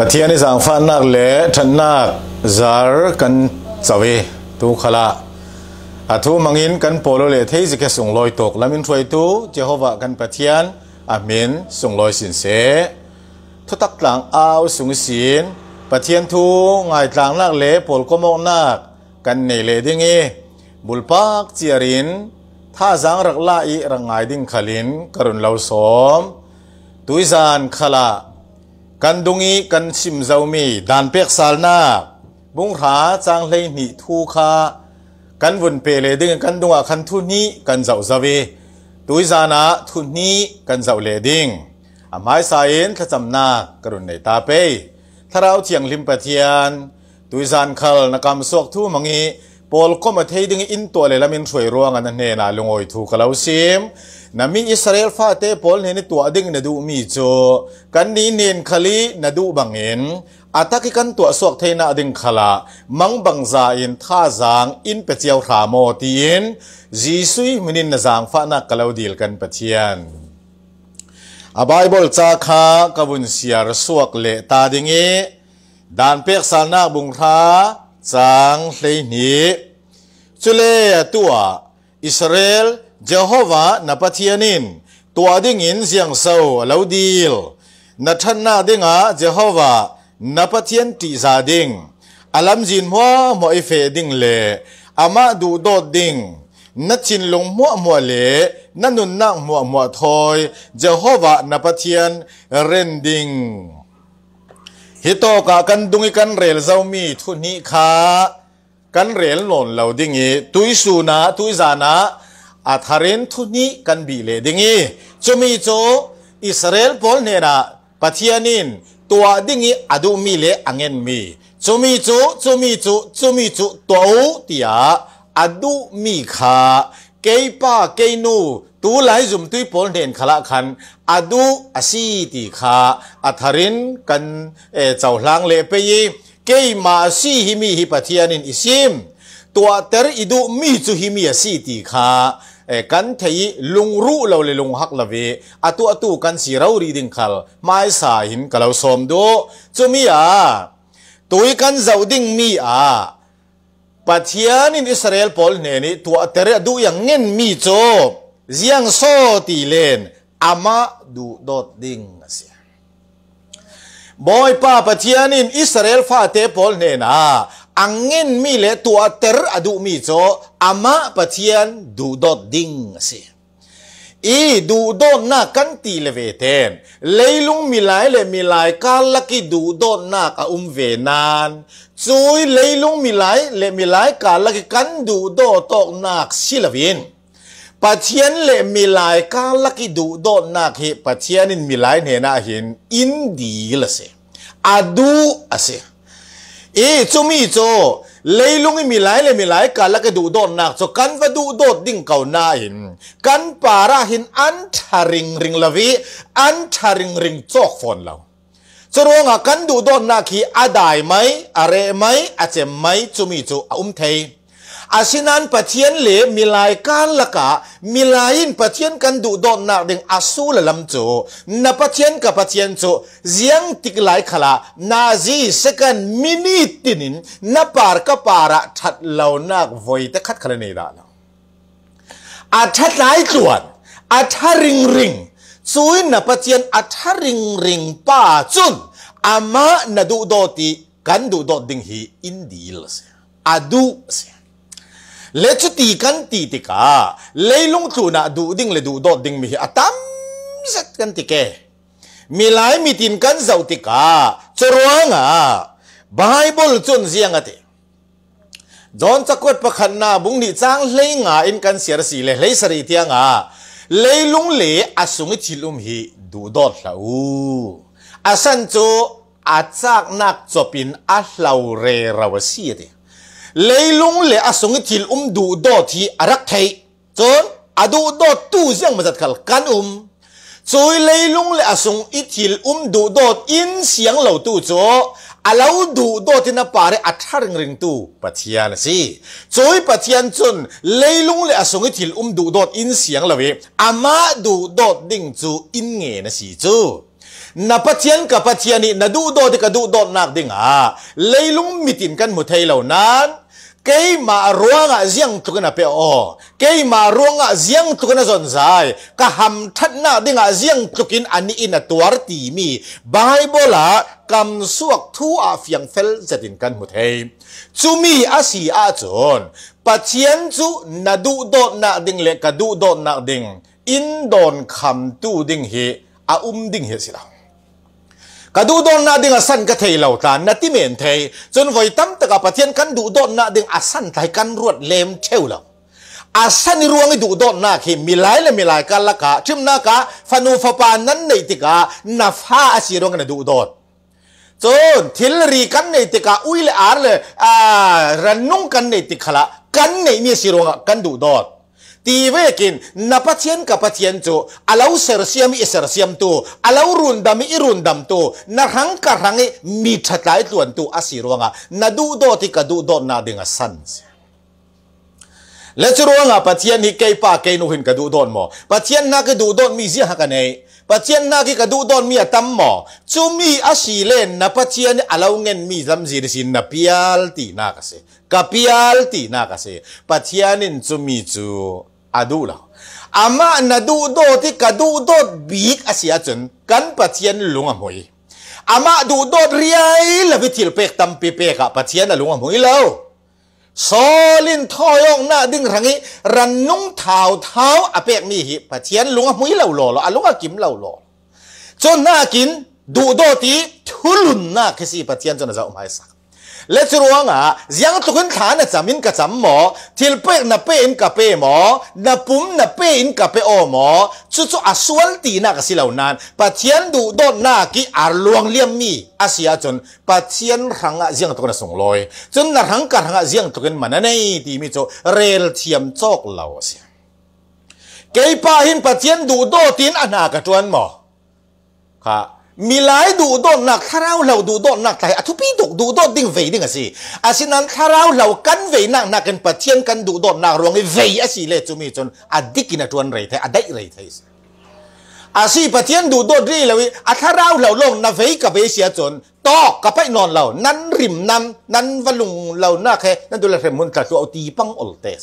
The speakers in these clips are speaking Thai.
ตะเทียนใสังฟ้านักเละทันนักจาร์กันสวีตุขละอาทูมังอินกันโปโลเลเทสิกส่งลอยตกและมินทวยตุเจโฮวากันปะเทียนอามินส่งลอยสินเสทุตักหลังเอาสูงสินปะเทียนทูง่ายหลังนักเละโปลก็มองนักกันในเลดิงเอบุลปักเจรินถ้าสังรักลาอีรังไงดิ้งขลินกรุณเลาสมตุยจานขละกันดุงีกันชิมเจ้ามีด่านเปียกสาลนาบุงหาจางเลยหนีทูคากันวุ่นเปเลดึงกันดุงอันทุนี้กันเจ้าเจวีตุยจานาทุนี้กันเจ้าเลดิงอามายสายเอ็นขจำนากรุณในตาเป้ท้าเราเทียงลิมปะเทียนตุยจานคัลนักกรรมสวกทูมังงีปอลก็มาเที่ยดึงอินตัวเลยละมินสวยร่วงกันเนี่ยลุงโอยู่กับเราซิมนั่นมีอิสราเอลฟาเต้ปอลเนี่ตัวดึงนั่นดูมีโจกันนี้เนียนคลีนัดูบังเอ็นอาทักกันตัวสวกเที่ยน่าดึงขลามังบังจายินท่าจางอินเปเชียวขามอติีนจีซุยมินินนจางฟ้านักกล่าวดีลกันเปเชีันอาไบเบิลจากฮะกบุญเสียร์สวกเลตาดึงเอดานเปียกซานักบุงทะสังเสียนี้ชุเลตัว อิสราเอลเจโฮวานับเทียนินตัวดิ่งอินเสียงเศร้าเลวดีลนัทนาดิ่งอาเจโฮวานับเิียนติซาดิ่งอัลัมจินหัวมออเฟดิ่งเลอามาดูโดดดิ่งนัดจินลงมัวมัวเล่นันนุนนักมัวมัวทอยเจโฮวานับเิียนเรนดิ่งฮิโตกะกันดุงกันเรลเจ้ามีทุนนี้ค่ะกันเรลหล่นเหล่าดิ่งีตุยสูนาตุยจานาอัทารนทุนนี้กันบีเลดิ่งีจะมีโจอิสราเอลพอลเนระปัทยานินตัวดิ่งีอดูมีเลอังเงนมีจะมีโจจะมีโจจะมีโจตัวุตียอดูมีค่ะเกยป้าเกยนูุูไยจุมตุยอลเดนขละขันอดูอาศีตีขาอัธรินกันเอเจ้าหลังเลเปยีเกยมาสีหิมีหิปัทยานินอิซิมตัวเตอร์อิดูมีจุหิมีอาศีตีขาเอกันเทยลุงรู้เราเลยลุงฮักลาเวอตัวตูกันสีเรารีดิงขลไม่สาหินกับเราสมดูจุมีอาตัวกันเจ้าดิ่งมีอาปัทยานินอิสราเอลพอลเนี่ยนี่ตัวเตอร์ดูยังเงินมีจบ Ziyang so tilen ama du dot ding siya. Boy pa patianin Israel fa te pol nena angin mi le tua ter adu mi cho ama patian du dot ding siya. I du don na kan ti le veten. Leilung milay le milay kalaki du don na ka umvenan. Chuy leilung milay le milay kalaki kan du do tok nak silavin. ปัจเจียนเลมีหลายกาลักดูโดนนักเหปัจเจียนินมีหลายเนนาเห็นอินดีละเสอาดูอาเสเอจุมีโจเลยลุงมีหลายเลยมีหลายกาลกกดูโดนนักโจกันว่าดูโดดดิ่งเก่านาเห็นกันปาราหินอันทาริงริงละวีอันทาริงริงจอกฟอนเราจะรู้ว่ะกันดูโดนนักฮีอายไหมอะไรไหมอาจจะไหมจุมีโจอุ้มเทยอาศินันปะเทียนเลมีลายกันละกะมีลายินปะเทียนกันดุดดนักเดึงอาสูละลำจจนปะเทียนกับปะเทียนโจเสียงติกลายขลานาจีสกันมินิตินินนับปารกับปาระทัดเหล่านักวอยตะคัดขลานดาลอาทัดหลายตวนอาทัริงริงซวยนปะเทียนอาทัริงริงป้าจุนอามานดุดดติกันดุดดดึงฮีอินดีลเสียอดูเสียเลชุตีกันตีติกาเลยลงจูน่ะดูดิ่งเลยดูดอดดิ่งมีอาตามสั็ตกันติเกมีหลายมีตินกันเจ้าติกาจรวงอ่ะไบเบิลจนเสียงอ่ะติจอนจะกดประคันนาบุงนี่จ้างเลยงะอินกันเสียสีเลยเลยสริเตียงอ่ะเลยลุงเล่อาสุงิชิลุมฮีดูดอดเหลาอาสันโจอาจากนักจบินอาเหลาเรราวเสียติลยลงเลยอสงิทิลอุมดูดอทีอรักไทยจนอดูดอตู้เสียงมาจัดกันอุมจอยเลยลงเลยอสงอิทิลอุมดูดอตอินเสียงเหล่าตู้จอาลาวดูดอทีนับปาร์เอัทาร์งริงตู้ปัจจัยนะสิจอยปัจจัยจนเลยลงเลยอสงอิทิลอุมดูดอตอินเสียงเหล่าเวอามาดูดอตดิ้งจูอินเงินนะสิจูนับปัจจัยกับปัจจัยนี่นับดูดอดกับดูดอดนักดิ่งอ่ะเลยลงมิตินกันหมดไทยเหล่านั้น kei ma ruanga ziang tukana pe o kei ma ruanga ziang tukana zon zai ka ham that na dinga ziang tukin ani in a tuar ti mi bible la kam suak thu a fiang fel zatin kan mu thei chu mi a si a chon pathian chu na du do na ding le ka du do na ding in don kham tu ding hi a um ding he silang กดูดอนนาดึงอาสันก็เทเหล่าตานาที่เมนเทจนไว้ตั้มตะกับประเทนกันดูดอนนาดึงอาสันไทยกันรวดเลมเชวเหล่าอาสันรวงดูดอนนาเขมีหลายและมีหลายกันละกะชิมนากะฟันูฟปานั้นในติกานาฟ้าอาชีรวงกันดูดอนจนทิลรีกันในติกาอุ้ยเลอาร์เลอ่ารันนุ่งกันในติกขละกันในมีสีรวงกันดูดอน tivekin napatien kapatien tu alau sersiam i sersiam tu alau rundam i rundam tu narhang i mi thatlai tuan tu asirwanga nadu do ti kadu do na dinga sans lechuruanga patien hi keipa keinu hin don mo patian na kadu don mi patian hakanei patien na ki kadu don mi mo chumi asilen na alau ngen mi zamjir sin na pialti na kase kapialti na kase patianin chumi chu อาดูแล้วอามาหนาดูดอที่กระดูดอดบีกอาเสียจนกันปัจเจียนลุงอ่ะมวยอามาดูดอดเรียลวบที่เป็กตั้มเป๊กอ่ปัจเจียนลุงอ่ะมวยแล้วโซลินทอยองน่าดึงรังอีรันนุ่งเท้าเท้าอาเป็กมีหิปัจเจียนลุงอ่ะมวยแล้วหล่อหล่อาลุงอ่ะกิมแล้วหล่อจนน่ากินดูดอดที่ทุลุนน่าคือสิปัจเจียนจนจะออกมาสักเลจรวงอ่ะยังตุกันฐานจะมินกับจำหมอทิลเปกนับเป็นกับเป็หมอนับปุ่มนับเป็นกับเป็อหมอชุดชุดอสวลตีนักสิเหล่านั้นปัจเจียนดูดนักกิอารลวงเลี่ยมมีอาเซียจนปัจเจียนรังอ่ะยังตุกันส่งลอยจนนรังกันรังอ่ะยังตุกันมันนั่นเองที่มีโจเรลเทียมจอกเหล่าเสียเกย์ป้าหินปัจเจียนดูดตีนอันนักจวนหมอค่ะมีหลายดูดอนนักถ้าเราเราดูดอนนักแต่ทุพีดกดูดอนดิ้งเวดิ้งสิอาสินั้นถ้าเราเรากันเวนักนักกันปะเทียนกันดูดอนนักรวงเวอาสิเลจุมีจนอดิกินะจวนไรเทอดได้ไรเทสอาสิปะเทียนดูดอนรีเลยอาถ้าเราเราลงนาเวกับเยเชียจนตอกกับไปนอนเรานั้นริมน้ำนั้นวลุงเราหนัาแค่นั้นดูแลเรื่องมันจะตัวตีปังอลเตส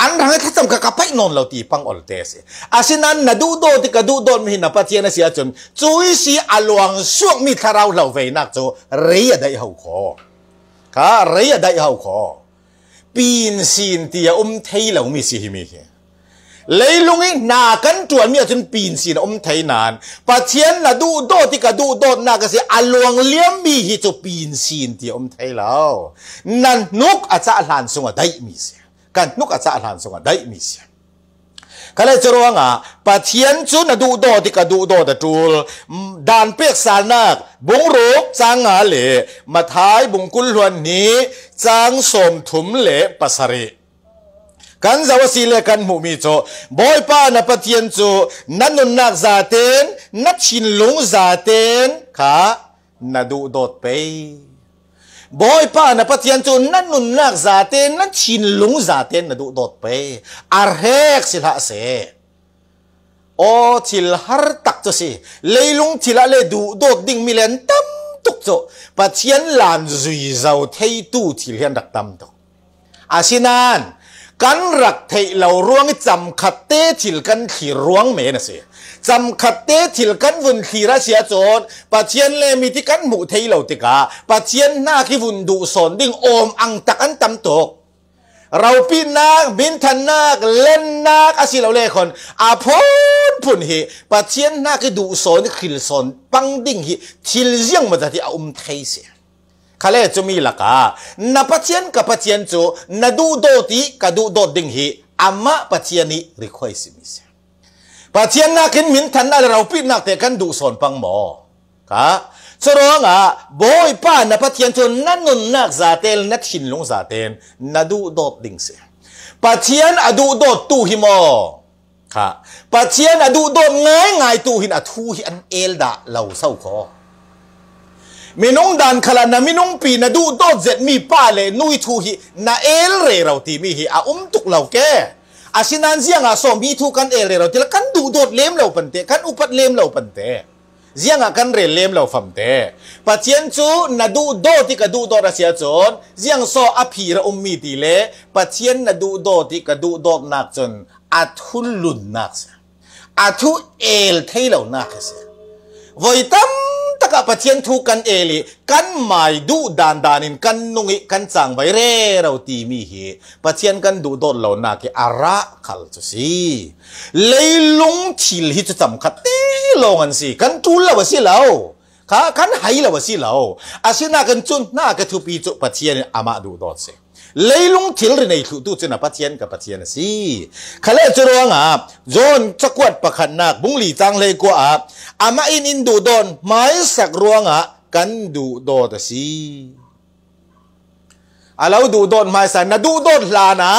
อันนั้งทัศน์กับไปนอนเราตีปังออลเตสอาศินันนัดูดติกดูดมีนับเทียนเสียจน่วยสีอัลวงช่วกมีทาราวเราไวนักจูเรียดได้เขาขอค่ะเรียดได้เขาขอปีนสินตีอมเทยเราไม่สิมีเลยลุงเองนากันจวนมีอาจนปีนสินอมเทยนานปัจเจียนนัดูดติกดูดนักเสีอัลวงเลี้ยมมีหิจูปีนสินตีอมเทยเรานั่นนุกอาจจะหลานสงวได้มีเสีกันนุกอาจารย์หันสงได้มีเสียก็เลยจะรู้ว่าปัจเจียนชุนดูดอดีกัดูดอดจูลดานเปียกสานักบุงรูปจางอาเลมาท้ายบุงกุลวันนี้จางสมถุมเลปัสริกันจะว่าสิเลกันมุมีโจบอยป้านปัจเจียนชุนนันนุนนักจาเตนนัดชินลุงจาเตนค่ะนดูดอดไป boy pa na patian chu nan nun nak za ten nan chin lung za ten na du dot pe ar sila se o chil har tak chu si leilung chila le du dot ding mi len tam tuk chu patian lan zui zau thei tu chil hian dak tam tok asinan กันรักเทเราร่วงจำคัดเตถิลกันขี่ร่วงเมนะสิจำคัดเตถิลกันวุ่นขี่ราเสียจจดปัจเจียนเลมีที่กันหมู่เทเราติกา ปัจเจียนหน้าขี้วุ่นดุสนดิ่งโอมอังตะกอันตำตกเราพีนักบินทันนักเล่นนักอาศิเราเล่คนอาพนพุ่นฮีปัจเจียนหน้าขี่ดุสนขี่สนปังดิ่งหีทิลเจียงมาจากที่อาอุมไทยเสียคาเลจูมีละกานับปัจเจียนกับปัจเจียนจูนัดูอดตีกับดูอดดิ่งฮีอามาปัจเจียนีรีคอยสิมิเซปัจเจียนนักินมินทันนั่นเราปิดนักเต่กันดูสอนปังหมอค่ะสรองอ่ะบอยป้านับปัจเจียนจูนั่นนุนนักซาเตลนัดชินลงซาเตนนัดูอดดิ่งเซปัจเจียนอดูอดตูฮิมอค่ะปัจเจียนอดูอดง่ายง่ายตูหินอทูหิอันเอลดาเราเศร้าคอมีนุ่งดันขลานะมีนุ่งปีนะดูดดเจ็ดมีป้าเลยนุยทูฮีนะเอลเรเราทีมีฮีอาอุ้มตุกเราแก่อาชินันเซียงอาสอมีทูกันเอลเรเราทีละกันดูดดเลมเราปันเตกันอุปัดเลมเราปันเตเซียงอากันเรเลมเราฟัมเตปัจเจียนจูนะดูดดที่กะดูดราเซียจนเซียงซออภีระอุ้มมีตีเลปัจเจียนนะดูดดที่กะดูดดนักจนอาทุลุนนักอาทุเอลเทเรานักเสียวัยตั้มตกะปะเชียงทูกันเอลิกันหมายดูดานดานินกันนุงอิกันจังไวเร่เราตีมีเหปะเชียงกันดูโดเหล่านาเกอาระขัลจุสีเลยลุงทิลฮิตจำคัดตีลงอันสิกันทูลละวะสิเราข่ะกันไหละวะสิเราอาชินากันจุนน้ากระทูปีจุปะเชียงอามาดูดอดเสลยลุงชิลในถุกตู้เจนับปัจเจียนกับปัจเจียนสิขณะจรวงอ่ะโยนสะกวดประคันนักบุ้งหลีจังเลยกว่าอามาอินอินดูดอนไม้สักรวงอ่ะกันดูดอดสิเราดูดอนไม้สันนะดูดอนลานะ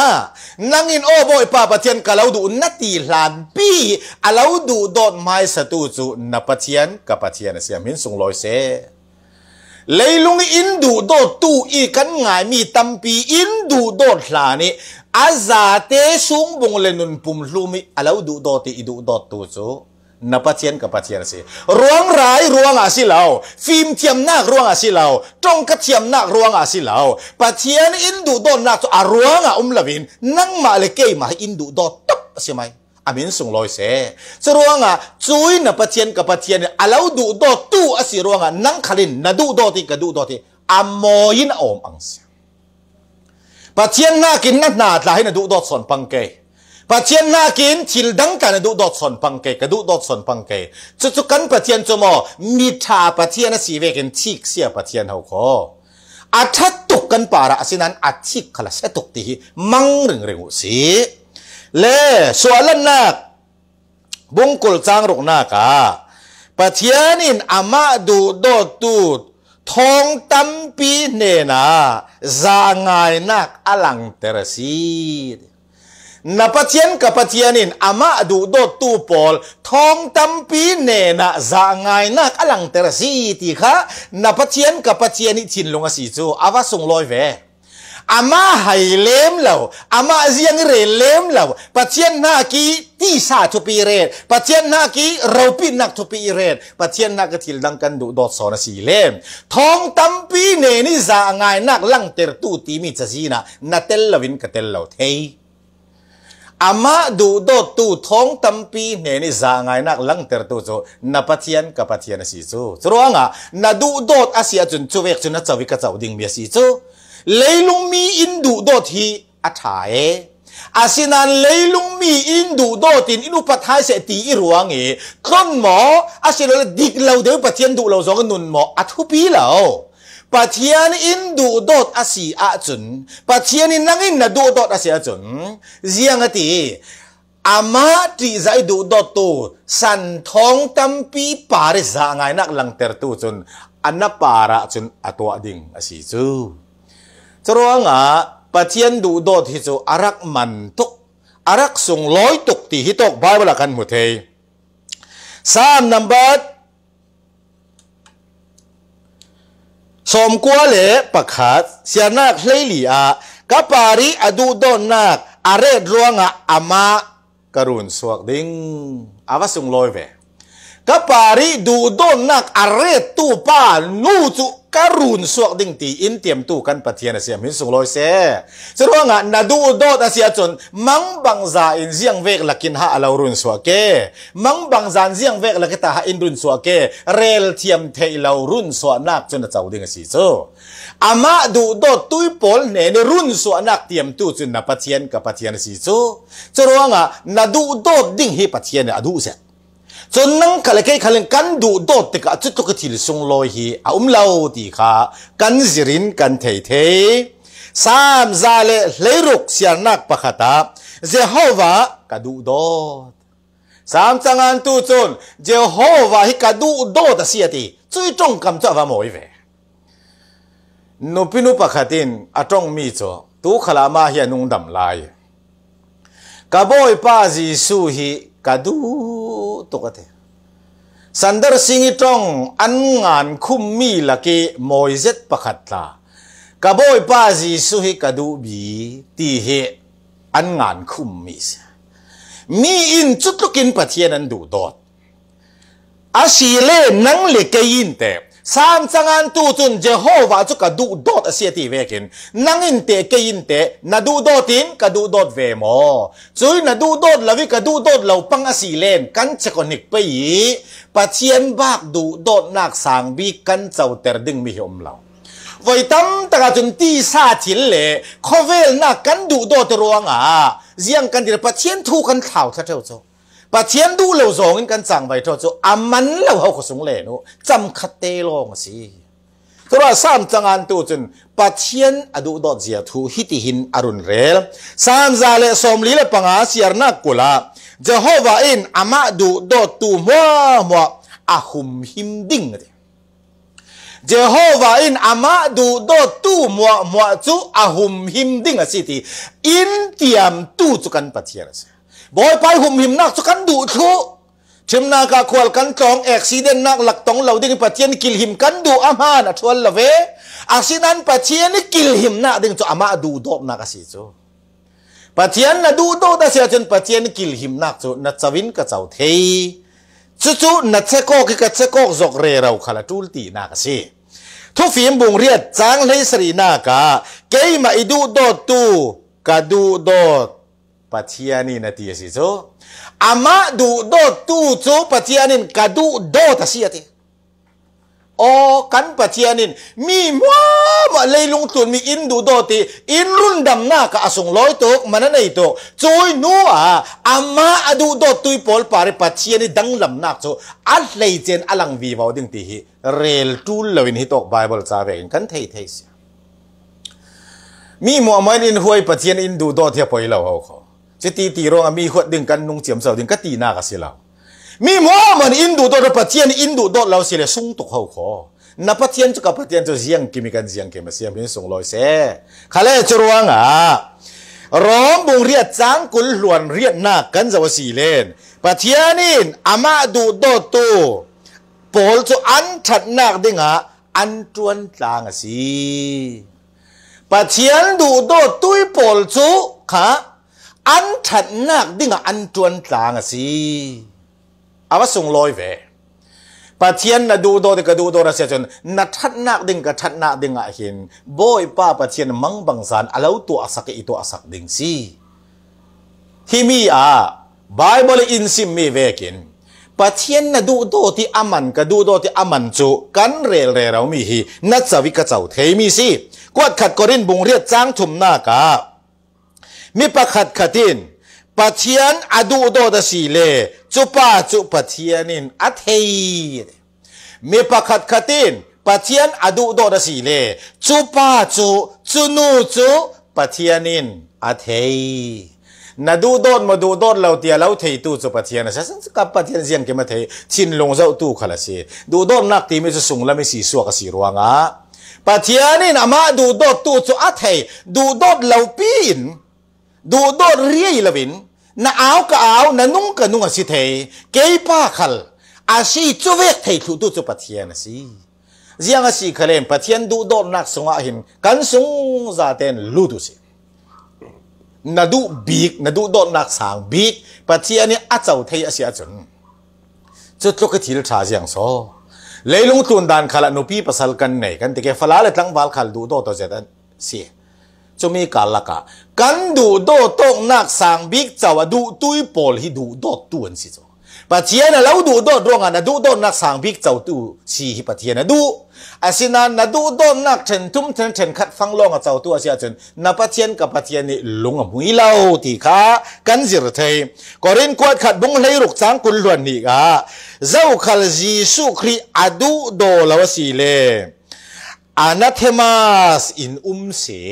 นั่งอินโอโบอยป้าปัจเจียนกับเราดูนาทีลานปีเราดูดอนไม้สตูจูนับปัจเจียนกับปัจเจียนสิอมินสุงลอยเซเลยลุงอินดูโดตู้อีกันง่ายมีตัมปีอินดูโดหลานี่อาซาเตสูงบงเลนุนปุ่มลุมิอะไรดูโดตีดูโดดตู้ซูนับเชียนกับัเชียนสิร่วงไร้ายรวงอาศิเหลาฟิล์มเทียมนักร่วงอาศิเหลาตรงกับเทียมนักร่วงอาศิเหลาปะเชียนอินดูโดนักูอาร่วงอาอุ้มลวินนั่งมาเลยเกยมาอินดูโดตุับใช่ไหมอามินสุงลอยเสจรวงอ่ะจุยนับเทียนกับเทียนอะแล้วดูดอตู้อสิรวงอ่ะนังขลินนัดูดอตีกับดูดอตีอามอินอมอังเสียปะเทียนน่ากินนัดนาดลาให้นัดูดอสอนปังเกยปะเทียนน่ากินชิลดังกันนัดูดอสอนปังเกยกับดูดอสอนปังเกยจุจุกันปะเทียนจมอมีทาปะเทียนสีเวกินทิกเสียปะเทียนเฮาขออาทัดตกกันป่าระอสินั้นอาทิกขลเสตุกตีมังเริงเริงอุสี le soalan nak bungkul sang rok na ka pathianin ama du do tu thong tam pi ne na za ngai nak alang terasi na pathian ka pathianin ama du do tu pol thong tam pi ne na za ngai nak alang terasi ti kha na pathian ka pathiani chin longa si chu awa sung loi ve อามาหายเลมแล้วอามาเสียงเรเลมแล้วปัจเจียนนากีที่สาทุปีเรนปัจเจียนนากีเราปีนักทุปีเรนปัจเจียนนากทิลดังกันดุดอดสอนสีเลมทองตัมปีเนนิซาง่ายนักลังเตอร์ตูตีมิจซีนานาเตลลวินกัเตลเทีอามาดูดอดตูทองตัมปีเนนิซาง่ายนักลังเตอร์ตูโซนาปัจเจียนกับปัจเจียนสีโซสรวงะนาดุดอดอาเซียจุนชเวกจุนจาวิกจาวดิ่งเบียสีโซเลลุงมีอินดูดทีอัฐาเออาศินันเลยลุงมีอินดูดอตินอินุปัทไทเสตีอิรวงเอครนหมออาศิลเลดิกเราเดียวปัจเจนดูเราสองคนนุนหมออัฐุปีเราปัจเจนอินดูดอตอาศิอาจุนปัจเจนีินั่งอินนดูดอตอาศิอาจุนเสียงอะไรอามาดีใจดูดอตุสันทองตัมปีปาริสางไงนักลังเตอร์ตุจุนอันนับปาระจุนอตัวดิ่งอาศิจูจรวงอ่ะปะเทียนดูดดดฮิจูอารักมันตุกอารักสงลอยตุกตีฮิตกบเบลลกันหมดเลยสามนับบัดสมกัวเล่ปะขัดเสียนักเลยลีอ่ะกัปารีอดูดดนนักอารรดรวงอ่ะอามากรุนสวกดิ้งอาวสุงลอยเว kapari dudon nak aret tu pa nutu karun suak ding ti in tiam tu kan pathian asiam hin sung loi se seruanga na du do ta sia chon mang bang za in ziang vek lakin ha alo run suak ke mang bang zan ziang vek lakita ha in run suak ke rel thiam thei lo run suak nak chon chau ding asi so ama du do tui pol ne ne run suak nak tiam tu chun na pathian ka pathian asi so seruanga na du do ding hi pathian adu se จนนั่งขลังขลังกันดูดดติกาจุดตุกติลสงลอยฮีอาอุ้มเล่าดีค่ะกันจรินกันเทเทสามซาเลเลรุกเสียนักปะขตาเจาฮวากระดูดดดสามจังอันตุจนเจาฮวาฮิกัะดูดดดเสียทีจุยจงกำจัดว่าไมอยเวนุปินุปะขตินอาจงมีจ่อตูขลามาเฮียนุงดำลายกะบอยป้าจีสูฮีกัะดูตกเถสันดรสิงห์ตรงอันงานคุ้มมีลักีมอยเจ็ดประคัตตากบอยป้าจีสุฮิกดูบีตีเหอันงานคุ้มมีเสมีอินจุดลูกินปะเทียนันดูดอดอาศีเล่นังเลกยินเตบสามสังอันตูจุนเจโฮวาจุกกะดูดดอดเสียทีเวกินนั่งอินเตกินเตนัดูดดอดินกะดูดดอดเวมอจูยนัดูดดอดลาวิกะดูดดอดเหล่าปังอาสีเลนกันเจคอนิกไปยี่ปัจเจียนบักดูดดอดนักสังบีกันเจ้าเตอร์ดึงมีหอมลาววยตั้มตะกะจุนที่ซาจินเล่คอเวลนักกันดูดดอดรวงอะเจียงกันเดี๋ยวปะเจียนทุกันข่าวเท่าเท่าเจปะเทียนดูเหล่าสองกันสั่งไว้ทอดจูอามันเหล่าเขาก็สงเลนุจำคาเตลองสิตัวสามจังอันตัวจนปะเทียนอดูดอดเสียทูฮิติหินอรุณเรลสามซาเลสอมลีเลปังอาเสียนักกุลาเจโฮวาอินอามาดูดอดตูมัวมัวอาหุมหิมดิ่งเดเจโฮวาอินอามาดูดอตูมัวมัวจูอาหุมหิมดิ่งสิทีอินเตียมตูจุกันปจเจียนเสบอยไปหุ่มหิมนักสกันดุชุเชมนากาควลกันตองแอกซิเดนนักหลักตองเหล่าดิ้งปัจเจียนกิลหิมกันดูอามานะชวนละเวอาซินันปัจเจียนกิลหิมนักดิ้งจะอามาดูดอกนักสิจูปัจเจียนนะดูดอกแต่เสียจนปัจเจียนกิลหิมนักจูนัดสวินกับเจ้าเทยจู่ๆนัดเซโกกิกัดเซโกกจกเรเราขลาดจูลตีนักสิทุกฟิมบุงเรียดจางเลยสรีนากาเกยมาอิดูดอตูกัดูดอ patianin ati siso ama du do tu so patianin kadu do tasiati o kan patianin mi mo ma leilung tun mi indu do ti inrun dam na ka asung loy to manana ito choy nu a ama adu do tui pol pare patiani dang lam nak so at leichen alang vivaw ding ti hi rel tu lawin hi tok bible cha vein kan thei thei si mi mo ma nin huai patian indu do thia poi lo ho จะตีตีรองมีขวดดึงกันนุ่งเจียมเสาดึงก็ตีหน้ากันสิเรามีหมอมันอินดูตัวปัะเทียนอินดูดัเราสิเลยสุ่งตกเขาขอนับปัะเทียนจะกับปัะเทียนจะเสียงกิมิกันเสียงเกมเสียงเป็นส่งลอยเสข้แเลจรวงอ่ะร้องบุงเรียดจางกุลหลวนเรียดหน้ากันจะวสีเลนปัะเทียนินอามาดูโดตูปอลจะอันถัดหนักดิ่งอ่ะอันจวนจางสิปัะเทียนดูโดตุยปอลจูค่ะอันถัดนักดิ่งอันจวนต่างสิอาวส่งลอยเวปะเทียนนะดูดอดก็ดูดนะเสียจนนัทัดนักดิ่งกัดทัดนักดิ่งอะเห็นบอยป้าปะเทียนมังบังสานอาลวตัวอสักอีตัวอสักดิ่งสิที่มีอ่ะไบเบิลอินซิมมีเวกินปะเทียนนะดูโดที่อามันกัดดูอดที่อามันจูกันเรลเรเรามีฮีนัทสวิกเจ้าเทมีสิกวดขัดกอรินบุงเรียดจ้างถุมหน้ากามีปะคัดขัดินปะเทียนอดูโดดสีเลจุปาจุปะเทียนินอัทเฮมีปะคัดขัดินปะเทียนอดูโดดสีเลจุปาจุจุนูจุปะเทียนินอัทเฮนาดูโดนมาดูโดนเราเตียเราเทตูจุปเทียนะฉันกับปเทียนเสียนเกมาเทชินลงเจ้าตู้ขลัสีดูโดนนักตีไม่จะสูงและไม่สีสวกสีรวงอ่ะปเทียนี่นะมาดูโดนตู้จุอัทเทดูโดนเราปีนดูดดเรียลวินนาเอาก็เอานานุ่งก็นุ่งสิเทเกยป้าขัลอาชีจุเวกเทถูดูจุปะเทียนสิเจียงสิเคลมปะเทียนดูดดนักสงอาหินกันสงซาเตนลูดูสินาดูบีกนาดูดดนักสางบีกปะเทียนนี่อาจจ้าเทยาสียจนจุดทูกทีลชาเจียงโซเลยลงตุนดานขลันนุปีปัสสลกันไหนกันแต่แกฟลาเลตังวาลขัลดูดดตัวเจดันเสียจะมีการละกะกันดูโดต้องนักสังบิกจาวดูตุยปอลฮิดูโดตัวนสิจ้ะปัจเจียนเราดูโดดรงอ่ะนะดูโดนักสังบิกเจ้าตูสีฮิปัจเจียนดูอาศินานดูโดนักเชนทุ่มเชนเชนขัดฟังลงอ่ะเจ้าตัอาศียเชนนับปัจเจียนกับปัจเจียนนี่ลงกับมุยเล่าที่ขากันจิรเทยก่อรินกวดขัดบุงเลยรุกสังกุลววนนี่กะเจ้าขลจีสุครีอดูโดลาวสีเล่อนาเทมัสอินอุ้มเสีย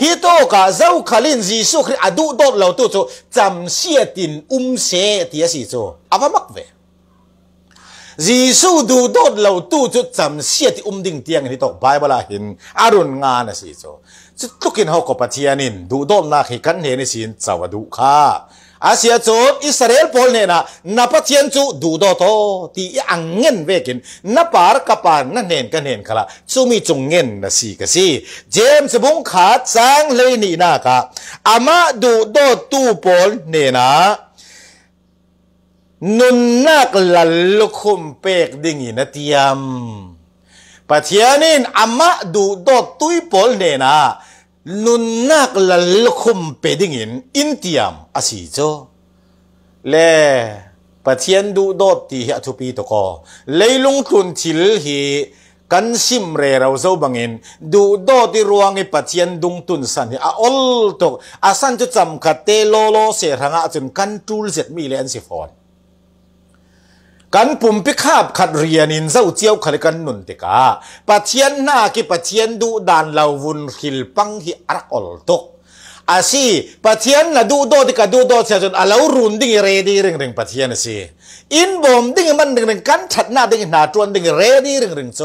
ฮิโตกะเจ้าขลินจีสุขอดูดดเหล่าตัวจูจำเสียตินอุ้มเสียเทียสิจูอาวมักเวจีสุดูดดเหล่าตัวจูจำเสียติอุ้มดิ่งเตียงฮิโตกไบเบลาหินอารุณงานสิจูจุดทุกินเขาก็ปัจจัยนินดูดดนาขีกันเห็นสิ่งจาวดูค่าอาเซียจบอิสราเอลพอลเนี่ยนะนับเทียนจูดูดอโตตีอังเงินเวกินนับปาร์กัปานนั่นเนนกันเนนขละซูมีจงเงินนะสีกสิเจมส์บุ้งขาดสังเลยนี่นะคบอามาดูดอตูพอลเนี่ยนะนุนนักลลลุคุมเป็กดิ่งนะเทียมปะเทียนินอามาดูดอตุยพอลเนี่ยนะนุนนักละลคุมเปดิงินอินทตียมอาศีโจเล่ปะเทียนดูโดดตีอตุปีตกอเลยลงทุนทิลฮีกันซิมเรเราเจ้าบังอินดูโดดิรวงอปะเทียนดุงตุนสันอาอลตกอาสันจะจำคาเตโลโลเสรังอาจนกันทูลเจ็ดมีเลนสิฟอนกันปุ่มพิฆาบขัดเรียนินเจ้าเจียวขลกันนุนติกาปะเทียนหน้ากิปะเทียนดูดานลาวุนหิลปังฮิอารักอลตกอาศีปะเทียนนะดูโดติกาดูโดเสียจนอาลารุนดิ้งเรดีเริงเริงปะเทียนสิอินบอมดิ้งมันเริงเริงกันชัดหน้าดิ้งหนาจวนดิ้งเรดีเริงเริงโซ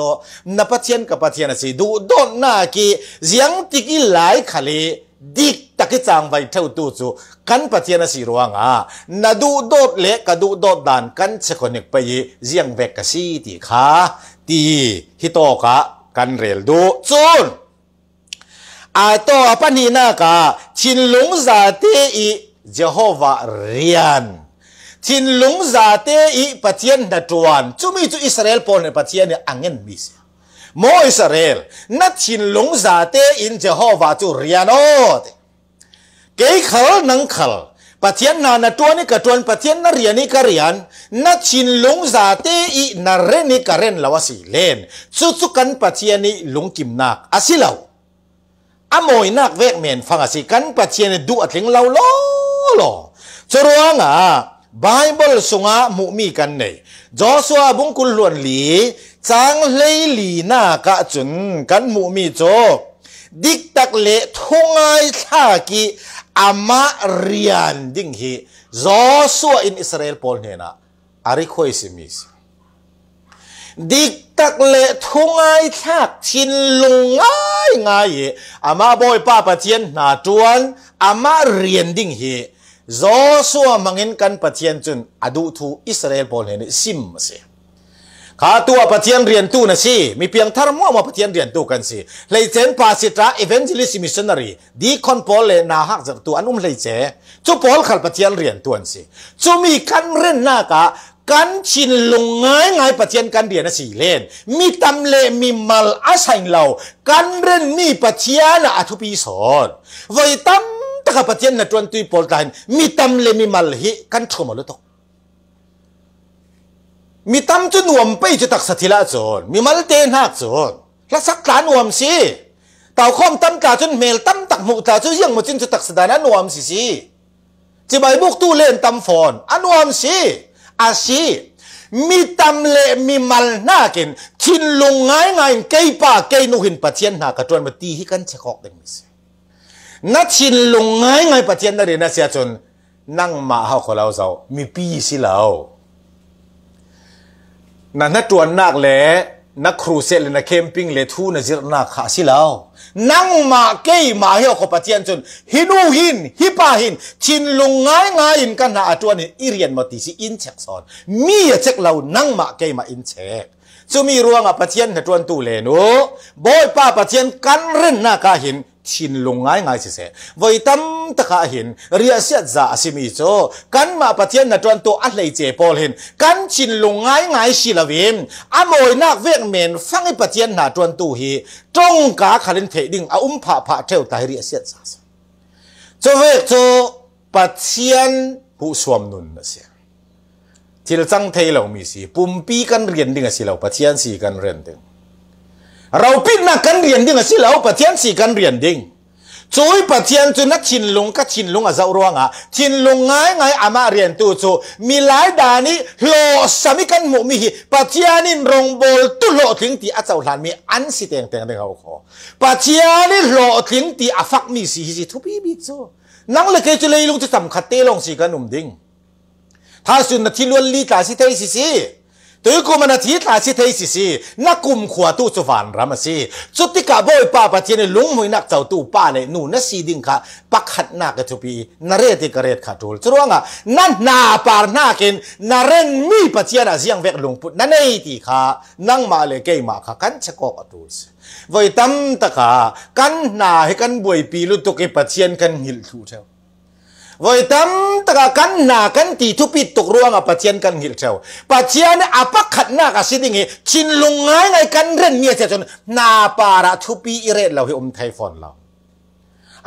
นับปะเทียนกับปะเทียนสิดูโดหน้ากิเสียงติกิหลายขลีดิกตะกิจางไว้เท่าตวจูกันปะเจียนสิรวงอ่ะนาดูดดเละกระดูดดดานกันเชคนิกไปเจียงเวกสีตีขาตีฮิโตกะกันเรลดูจูนอโตัวปนีนากะชินลุงซาเตอีเจโฮวาเรียนชินลุงซาเตอีปะเจียนนาจวนจุมีจุอิสราเอลอนปะเจียนเนี่ยอังเงินมิสมอิสราเอลนัดชินหลงจาเตอินเจโฮวาจูเรียนอดเกยขลนังขลปะเทียนนานาตัวนี่กระตวนปะเทียนนเรียนี่กเรียนนัดชินหลงจาเตอีนเรนี่กรเรนลาวสิเลนสุสุกันปะเทียนี่หลงกิมนักอาศิลาอโมยนักเวกเมนฟังอาศิกันปะเทียนดูอัดเลี้ยงเราล้อล้อจรวงอ่ะ Bible sunga mu mi kan nei Joshua bung kul luan li chang lei li na ka chun kan mu mi cho dik tak le thungai tha ki ama rian ding hi Joshua in Israel pol ne na ari khoi simis dik tak le thungai thak chin lungai ngai ama boy pa pa chien na tuan ama rian ding hi โจสัวมังอินกันปะเทียนจุนอดูทูอิสราเอลบอลเห็นซิมสิขาตัวปะเทียนเรียนตู้นะสิมีเพียงธรรมะมาปะเทียนเรียนตู้กันสิเลยเจนปาสิตราเอเวนจิลิสมิชชันนารีดีคอนพอลเลนาฮักจากตัวอันอุ้มเลยเจจูพอลขัดปะเทียนเรียนตัวนสิจูมีกันเร่นหน้ากะกันชินลงง่ายง่ายปะเทียนกันเรียนนะสิเล่นมีตำเลมีมัลอาศัยเรากันเร่นมีปะเทียนอะทุปีสอนไว้ตั้งักขปฏิญนะจวนีุยปอลตันมีตั้มเลมีมัลฮิกันชมลุตกมีตั้มจุดนวมไปจุดตักสถิละโจรมีมัลเตนหักโจรและสักการนวมสิเต่าข้อมตั้มกาจุนเมลตั้มตักหมูตาจุยังมุจินจุดตักสดานนวมสิสิจีบใบบุกตู้เล่นตั้มฟอนอันวมสิอาสิมีตั้มเลมีมัลหน้ากินชินลงง่ายง่ายเกยป่าเกยนุหินปัจเจียนหากระจวนมาตีให้กันเฉกอกเด็กมิสนัชินลงง่ายง่ายปัจเจียนนั่นเองนะเสียจนนั่งมาเขาขอเราเสามีปีสิเรานั่นนัตรวจนักแหล่นักครูเซลยนักเคมปิ้งเลยทูนักจิรนักขาสิเรานั่งมาเกยมาเหี้ยขอปัจเจียนจนฮินูหินฮิปาหินชินลงง่ายง่ายอินกันนาตัวนีอิเรียนมาติสิอินเช็คสอนมีเช็คเรานั่งมาเกยมาอินเช็คจะมีรวงอ่ะปัจเจียนตัวตูเลนูบอยป้าปัจเจียนกันเรื่นหน้ากาหินชินลงง่ายง่ายสิเสวัยตั้มตะขาหินเรียเสียจ่าสิมีโจกันมาปะเทียนนัดวันตัวอัลเลยเจพอลหินกันชินลงง่ายง่ายสิละวิมอโมยนักเวกเมนฟังไอปะเทียนนัดวันตัวฮีตรงกาขันเทดิ่งอุ้มผาผาเทวตาเรียเสียจ่าจะเวกโจปะเทียนผู้สวมนุนนะเสียที่เราจังเทเรามีสิปุ่มปีกันเรียนดิ่งสิเราปะเทียนสีกันเรียนดิ่งเราพิดนักกันเรียนดิ้งสิเราปิเทีสิกันเรียนดิ้งช่วยปิเสธยนจุนักชินลงก็ชินลงอาจจะรัวง่ะชินลงงง่ายง่ายอามาเรียนตัววูมีหลายด่านี้โลสามิกันมุมีปิเสธนินรงบอลตุโลถึงตีอาจจะหลานมีอันสิเตียงเตียงเด็กงเขาขอปิเสธยนิโลถึงตีอาฟักมีสีสิทุบีบิจูนั่งเล็กจุเลยลงจะสำคัดเตลงสิกันหนุ่มดิ้งถ้าสุนัรี่ลวนลีกาสิเตสิสิตัวกูมันทีตาสิเทสิสินักกุมขวาตู้สุวรรณรามสิจุดที่กับอยป้าปัเจียนลุงมวยนักเจ้าตู้ป้าเนี่ยหนูนสีดิ่งค่ะ ปักขัดน้ากระทุปี นเรติกระเรตขัดทูลจรวงอ่ะนั่นนาปาร์นาเกนนเรนมีปัเจัยนอะเสียงเวกลุงพุทนั่นไอ้ที่ค่ะ นั่งมาเลยเกยมาค่ะกันชะกอกทูลววยตั้มตะค่ะกันนาให้กันบวยปีลุตุกิปัเจัยนกันหิลทูเท่าวัยตั้มตะกันนักันตีทุบิดตกรวงอ่ปัจจัยนั้นหิลเจ้าปัจจัยนั้นอะปะขัดหน้ากับสิ่งนี้ชินลุงไงยในกันเรื่องเนียเจ้าจนนาปาระทุปีอิเรตเราให้อมไทยฟอนเรา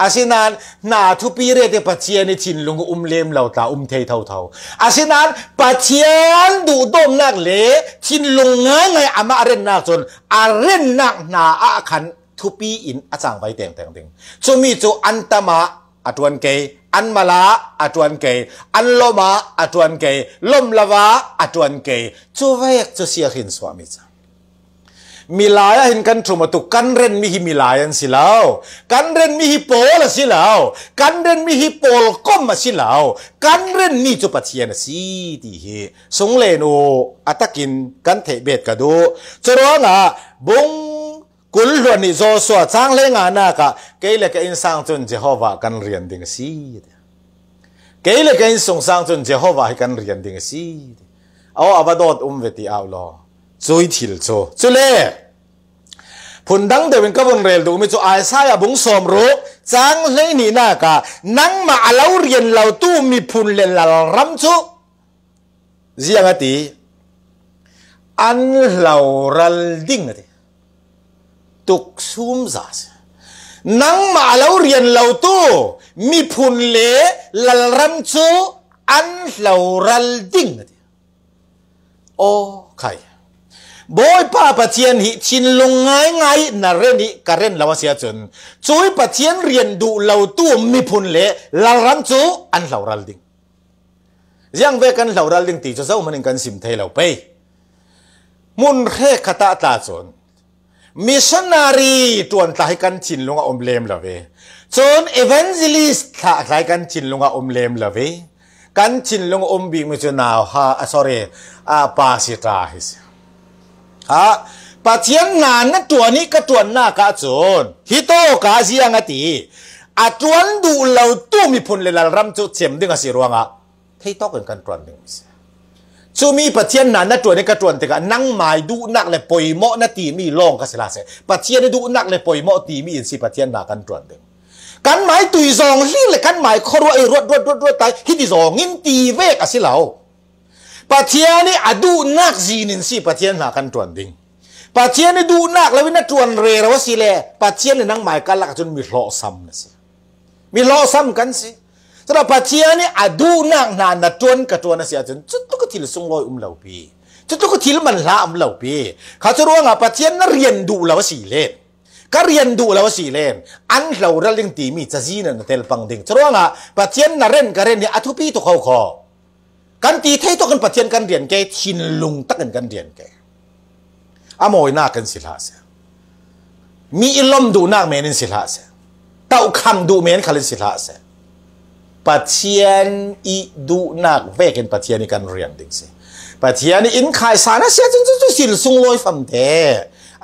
อาศินานนาทุปีเรตปัจเจียนชินลงอุ้มเลมเราตาอุ้มเทยเท่าเท่าอาศินานปัจเจียนดูดมนักเละชินลงง่ายในอามาเรนนักจนอาเรนนักนาอาคันทุปีอินอาจารย์ไปเต็งเต็งเต็งจุมีจุอันตมา aduan ke an mala aduan ke an loma aduan ke lom lava aduan ke coba ya chu suamiza hin cha milaya hin kan thuma tu kan ren mi hi milayan silao kan ren mi hi pol kan ren mi hi pol kom silau kan ren ni chu pathian si ti he no atakin kan tebet bet ka do choranga bong กุลหลวนี่โจสัวจ้างเล่งานาค่ะเกลเกอินสังจุนเจโฮวากันเรียนดิ่งสีเกลเกอินสงสังจุนเจโฮวาให้กันเรียนดิ่งสีเอาอาบดอดอุ้มเวทีเอาลอจุยทิลโจจุเล่ผุนดังเดวินกบนเรลดูมิจูไอซายบุงสมรู้จ้างเล่นี่นากะนังมาเล่าเรียนเราตู้มีผุนเลนลาลรัมจูเจียงอติอันเหล่ารัลดิ่งอติตุกซุมซาสนังมาเลาวเรียนเราตู้มีพุนเลลรันซูอันเรารัลดิ้งโอ้ใครบอยป้าปะเทียนหิชินลงง่ายง่ายนาเรนิกเรนลาวเสียจนช่วยปะเทียนเรียนดูเราตู้มีพุนเลลรันซูอันเรารัลดิงยังเวกันเรารัลดิงตีจะเจ้ามันกันสิมเทเราไป มุนเรขตาตาจนมิชชันนารีตัวนใายกันชินลงอมเลมละเวจนเอเวนจิลิสตาใายกันชินลงอมเลมละเวกันชินลงอมบีมิจนาวฮะอ่ะ sorry อ่ะปาสิตาฮิสฮะปัจเจียนนานนะตัวนี้ก็ตัวน้ากาจนฮิโตกาเซียงตีอาจวนดูเราตู้มีพลเลลรำจุดเจมดึงอบสิรวงอ่ะที่ต้องกันกันตรวนหนึ่งซูมีประเทยนั้นนะจวนในกระตุวนแต่ก็นั่งหมายดูนักเลยป่อยหมอนาตีมีลองกสิลาเสประเทยนี้ดูนักเลยป่อยหมอตีมีอินรีประเทยนนากันจวนเด้งกันหมายตุยซองี่เลยกันหมายครัวไอรวดรวดรวดรวดตายีิติซองงินตีเวกัสิลาประเทยนนี้อดูนักจีนินรีประเทยนนากันจวนเด้งปัจเจียนี้ดูนักแล้ววินาจวนเรรวสิเลปัจเจนียนั่งหมายกันลักจนมีหล่อซ้ำนะสิมีหล่อซ้ำกันสิสำหรับปัจจัยนี้อดูนักนานตัวนกตัวนัเสียจนจุดตุกทิลสงลอยอุ้มเหล่าพีจุดตุกทิลมันละอุ้มเหล่าพีเขาจะรู้ว่าปัจจัยนั้นเรียนดูเหล่าสี่เล่นก็เรียนดูเหล่าสี่เล่นอันเหล่าเรื่องตีมีจะจีนันเตลปังดิงจะรู้ว่าปัจจัยนั้นเรียนก็เรียนเนี่ยอธุพีตุกเขาขอการตีเท่ตุกันปัจจัยการเรียนแกชินลุงตักกันการเรียนแกอามวยน่ากันสิลาเสียมีอิลลมดูนักเมนินสิลาเสียเต้าคำดูเมนขลินสิลาเสียปัจเจียนอีดูนักเวกินปัจเจียนการเรียนดิ่งสิปัจเจียนอินขายสารเสียจรนจนสิลสุงลอยฟังเท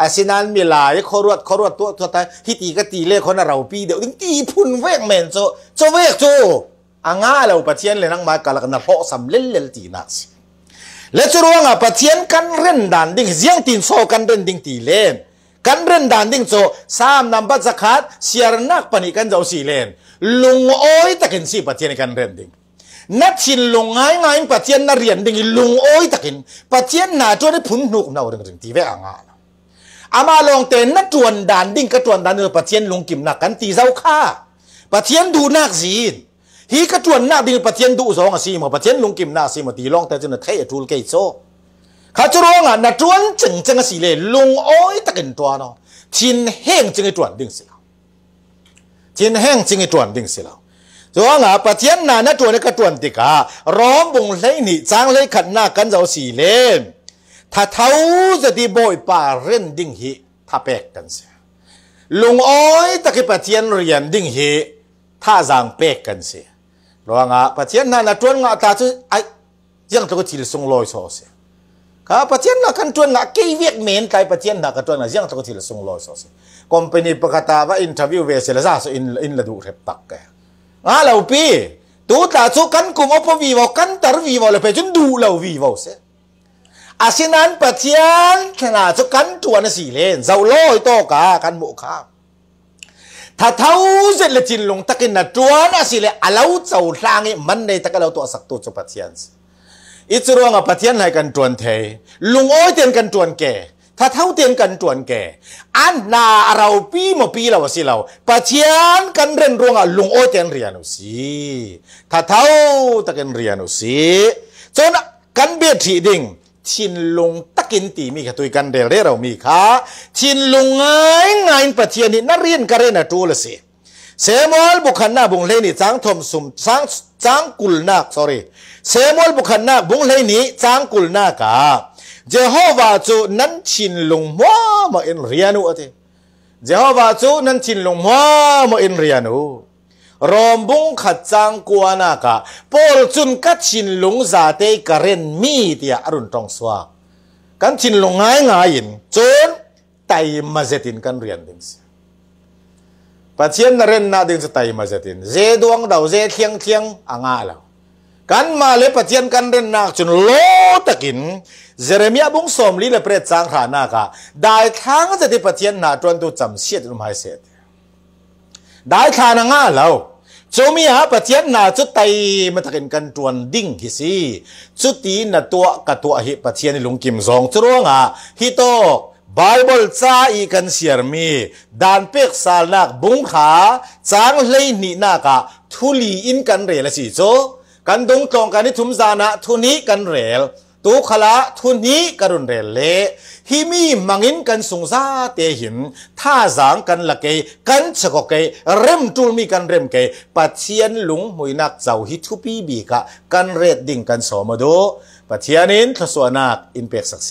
อาศินันมีลายขรวดขรวดตัวตัวตายฮิตีก็ตีเล่คนเราปีเดียวตีพุ่นเวกเหม็นโจโจเวกโจอางาเราปัจเจียนเลยนังมากะลักนรกสำเร็จเลยตีนักสิและจุดว่างปัจเจียนกันเรียนดันดิ้งเสียงตีนโซกันเรียนดิ่งตีเล่กันเรื่องด่านดิ้งโซสามนำบัตรสักขัดเสียรนักปนิกันเจ้าสี่เลนลุงโอ้ยตะกินสี่ปัจเจนกันเรื่องดิ้งนัดชินลุงง่ายง่ายปัจเจนนเรียนดิ้งลุงโอ้ยตะกินปัจเจนนาจวนได้ผุนหนุกเนาเรื่องเรื่องตีเวอ่างอ่ะอามาลองเต้นนัดจวนด่านดิ้งกระจวนด่านเออปัจเจนลุงกิมหนักกันตีเจ้าข้าปัจเจนดูนักสีฮีกระจวนนักดิ้งปัจเจนดูสองสีมาปัจเจนลุงกิมหนักสีมาตีลองแต่จะนเทยทูลเกยโซขาจะร้องอ่ะนัดวนจึงจังสิเลยลุงอ้อยตะกินตัวเนาะทินแห้งจึงไอ้ตรวนดึงสิเราทินแห้งจึงไอ้ตรวนดึงสิเราตัวอ่ะปะเทียนนานัดวนก็ตรวนติการ้องบุงเลยนี่จางเลยขัดหน้ากันเจ้าสีเลถ้าเท้าจะดีบ่อยป่าเร่นดิ่งหิถ้าแปกกันเสียลุงอ้อยตะกี้ปะเทียนเรียนดิ่งหิถ้าจางแปกกันเสียร้องอ่ะปะเทียนนานัดรวนอ่ะตาชื่อไอยังตัวก็ทีลสงลอยโซเสีย ka patien la kan tuan na ke viek men kai patien na ka tuan na jiang to ti la sung lo so se company pakata wa interview ve se la za so in in la du rep tak ka a lo pi tu ta chu kan kum opo vi wo kan tar vi wo le pe chun du lo vi wo se asinan patien thana chu kan tuan si len zau loi to ka kan mu kha tha thau se le chin lung takin na tuan asile alau chau hlangi man nei takalo to sak tu chu patien se อิสรวงอปะเทยยนใหกันตวนเทลุงโอ้ยเตียนกันตวนแก่ถ้าเท่าเตียนกันตวนแก่อันนาเราปีมาปีเราสิเราปัจทัยนกันเรียนรวงอ่ะลุงโอ้ยเตียนเรียนุสิถ้าเท่าตะกันเรียนุสิจนกันเบียดทีดิ่งชินลุงตะกินตีมีขตุยกันเดเรเรามีค่ะชินลุงไงไงปัจทัยนนี่นักเรียนกันเรียนตัวละสิเสมอลบุคคลหน้าบุงเลนี่จางทมสุมจางจางกุลนัก sorry เซมอลบุคนักบุ้งเลยนี้จางกุลนากาเจโฮวาจูนันชินลงมัวมาอินเรียนุอะเตเจโฮวาจูนันชินลงมัวมาอินเรียนูรอมบุงขัดจางกัวนากาปอลจุนกัดชินลงซาเตกเรนมีเตียอรุณตรงสวากันชินลงไง่ง่ายินจนไตมาเจตินกันเรียนดิงสปัจเจียนเรนนาดิงสไตมาเจติน เจดวงดาวเจเทียงเทียงอ่างาแล้วกันมาเลยปเจียนกันเรนนักจนโลตะกิน เจเรมียบุงสมลีเลเปรตสางขานาค่ะได้ทั้งจะที่ปเจียนนาจวนตัวจำเสียดลมหายเสียดได้ทานง่าเราจมีฮะปะเจียนนาจุดไตมาตะกินกันจวนดิ่งฮิซีจุดตีนาตัวกบตัวหิปะเจียนลุงกิมซองจรวงอ่ะฮิโตไบเบิลจ้าอีกันเสียมีดานเป็กสาลักบุงขาจางเลยนีนากะทุลีอินกันเรลสิโจกันดงตรงกันนิทุมซานะทุนี้กันเรลตูขลาทุนี้กันเรลเลฮิมีมังอินกันสงซาเตหินท่าจางกันละเก กันสกเก เริ่มจูมีกันเริ่มเก ปัจเจียนลุงมวยนักเจ้าฮิทุปีบีกะกันเรดดิ่งกันสมดูปัจเจียนินทศวนักอินเปกสักเซ